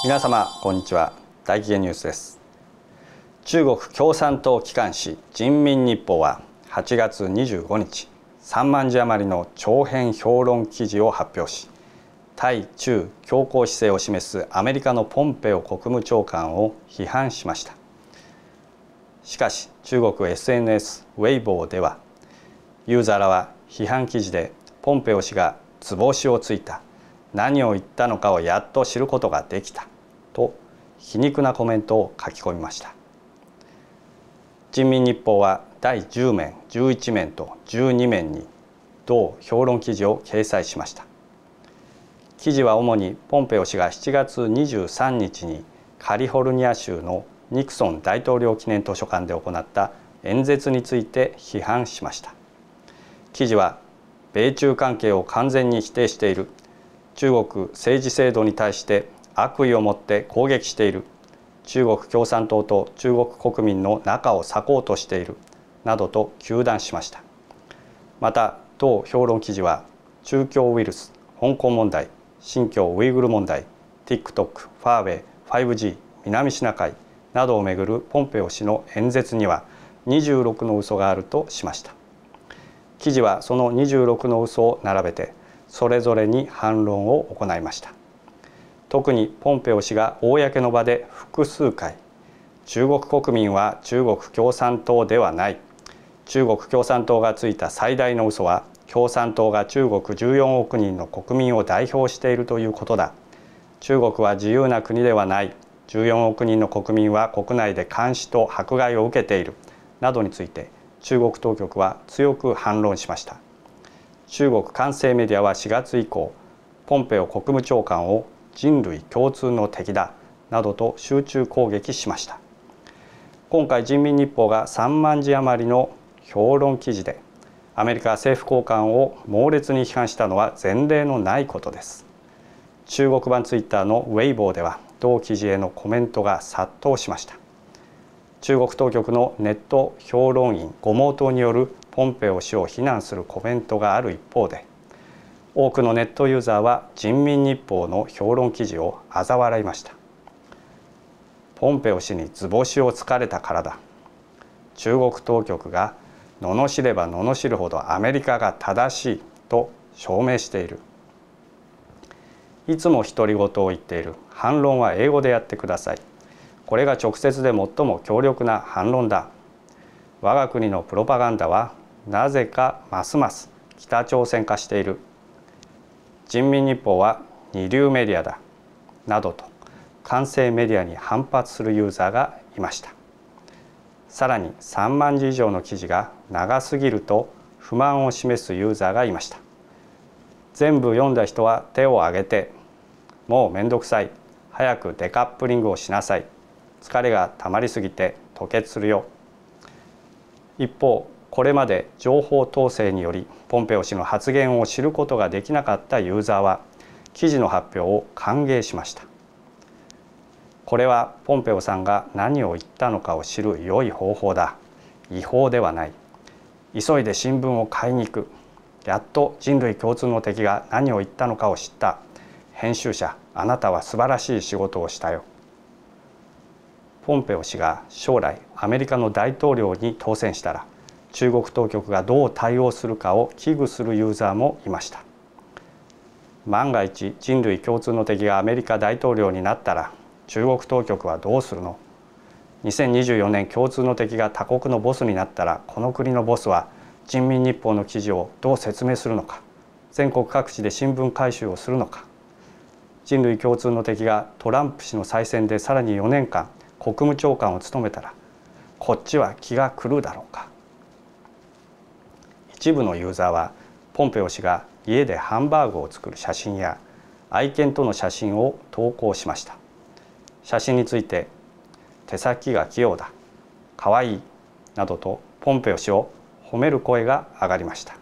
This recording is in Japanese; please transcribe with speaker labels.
Speaker 1: 皆様こんにちは大企業ニュースです中国共産党機関紙人民日報は8月25日3万字余りの長編評論記事を発表し対中強硬姿勢を示すアメリカのポンペオ国務長官を批判しましたしかし中国 SNS ウェイボーではユーザーらは批判記事でポンペオ氏が図星をついた何を言ったのかをやっと知ることができたと皮肉なコメントを書き込みました人民日報は第10面11面と12面に同評論記事を掲載しました記事は主にポンペオ氏が7月23日にカリフォルニア州のニクソン大統領記念図書館で行った演説について批判しました記事は米中関係を完全に否定している中国政治制度に対して悪意を持って攻撃している中国共産党と中国国民の仲を裂こうとしているなどと糾弾しましたまた当評論記事は中共ウイルス香港問題新疆ウイグル問題 TikTok ファーウェイ 5G 南シナ海などをめぐるポンペオ氏の演説には26の嘘があるとしました記事はその26の嘘を並べてそれぞれに反論を行いました特にポンペオ氏が公の場で複数回中国国民は中国共産党ではない中国共産党がついた最大の嘘は共産党が中国14億人の国民を代表しているということだ中国は自由な国ではない14億人の国民は国内で監視と迫害を受けているなどについて中国当局は強く反論しました。中国官製メディアは4月以降ポンペオ国務長官を人類共通の敵だなどと集中攻撃しました今回人民日報が3万字余りの評論記事でアメリカ政府高官を猛烈に批判したのは前例のないことです中国版ツイッターのウェイボーでは同記事へのコメントが殺到しました中国当局のネット評論員五毛頭によるポンペオ氏を非難するコメントがある一方で多くのネットユーザーは人民日報の評論記事を嘲笑いましたポンペオ氏に図星をつかれたからだ中国当局が罵れば罵るほどアメリカが正しいと証明しているいつも独り言を言っている反論は英語でやってくださいこれが直接で最も強力な反論だ我が国のプロパガンダはなぜかますます北朝鮮化している人民日報は二流メディアだなどと完成メディアに反発するユーザーがいましたさらに3万字以上の記事が長すぎると不満を示すユーザーがいました全部読んだ人は手を挙げてもうめんどくさい早くデカップリングをしなさい疲れがたまりすぎて吐血するよ一方これまで情報統制によりポンペオ氏の発言を知ることができなかったユーザーは記事の発表を歓迎しましたこれはポンペオさんが何を言ったのかを知る良い方法だ違法ではない急いで新聞を買いに行くやっと人類共通の敵が何を言ったのかを知った編集者あなたは素晴らしい仕事をしたよポンペオ氏が将来アメリカの大統領に当選したら中国当局がどう対応するかを危惧するユーザーもいました万が一人類共通の敵がアメリカ大統領になったら中国当局はどうするの2024年共通の敵が他国のボスになったらこの国のボスは人民日報の記事をどう説明するのか全国各地で新聞回収をするのか人類共通の敵がトランプ氏の再選でさらに4年間国務長官を務めたらこっちは気が狂うだろうか一部のユーザーはポンペオ氏が家でハンバーグを作る写真や愛犬との写真を投稿しました写真について「手先が器用だ」「かわいい」などとポンペオ氏を褒める声が上がりました